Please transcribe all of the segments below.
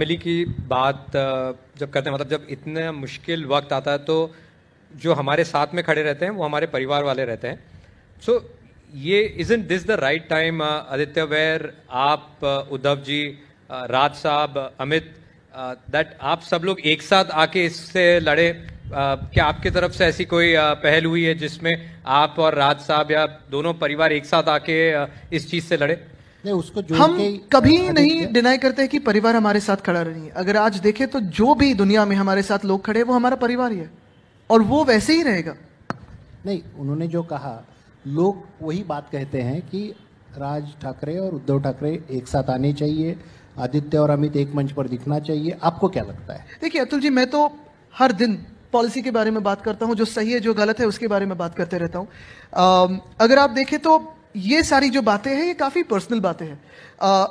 family की बात जब करते हैं मतलब जब इतना मुश्किल वक्त आता है तो जो हमारे साथ में खड़े रहते हैं वो हमारे परिवार वाले रहते हैं सो so, ये is in this the right time Aditya वैर आप उद्धव जी राज साहब अमित दैट आप सब लोग एक साथ आके इससे लड़े क्या आपकी तरफ से ऐसी कोई पहल हुई है जिसमें आप और राज साहब या दोनों परिवार एक साथ आके इस चीज़ से लड़े नहीं उसको जो हम कभी नहीं डिनाई करते कि परिवार हमारे साथ खड़ा नहीं है अगर आज देखें तो जो भी दुनिया में हमारे साथ लोग खड़े वो हमारा परिवार ही है और वो वैसे ही रहेगा नहीं उन्होंने जो कहा लोग वही बात कहते हैं कि राज ठाकरे और उद्धव ठाकरे एक साथ आने चाहिए आदित्य और अमित एक मंच पर दिखना चाहिए आपको क्या लगता है देखिए अतुल जी मैं तो हर दिन पॉलिसी के बारे में बात करता हूँ जो सही है जो गलत है उसके बारे में बात करते रहता हूँ अगर आप देखें तो ये सारी जो बातें हैं ये काफ़ी पर्सनल बातें हैं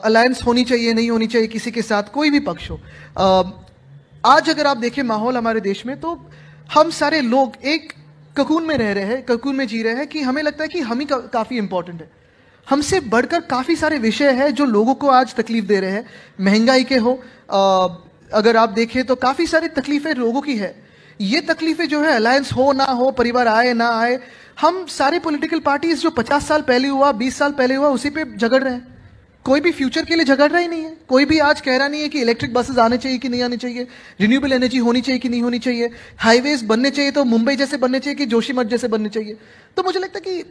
अलायंस होनी चाहिए नहीं होनी चाहिए किसी के साथ कोई भी पक्ष हो आ, आज अगर आप देखें माहौल हमारे देश में तो हम सारे लोग एक ककून में रह रहे हैं ककून में जी रहे हैं कि हमें लगता है कि हम ही का, काफ़ी इंपॉर्टेंट है हमसे बढ़कर काफ़ी सारे विषय हैं जो लोगों को आज तकलीफ दे रहे हैं महंगाई के हो आ, अगर आप देखें तो काफ़ी सारी तकलीफें लोगों की है ये तकलीफें जो है अलायंस हो ना हो परिवार आए ना आए हम सारे पॉलिटिकल पार्टीज जो 50 साल पहले हुआ 20 साल पहले हुआ उसी पे झगड़ रहे हैं कोई भी फ्यूचर के लिए झगड़ रहा ही नहीं है कोई भी आज कह रहा नहीं है कि इलेक्ट्रिक बसेस आने चाहिए कि नहीं आने चाहिए रिन्यूएबल एनर्जी होनी चाहिए कि नहीं होनी चाहिए हाईवेज बनने चाहिए तो मुंबई जैसे बनने चाहिए कि जोशीमठ जैसे बनने चाहिए तो मुझे लगता है कि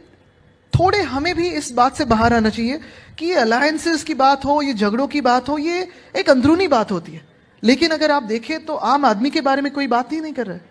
थोड़े हमें भी इस बात से बाहर आना चाहिए कि ये अलायंसेस की बात हो ये झगड़ों की बात हो ये एक अंदरूनी बात होती है लेकिन अगर आप देखें तो आम आदमी के बारे में कोई बात ही नहीं कर रहा है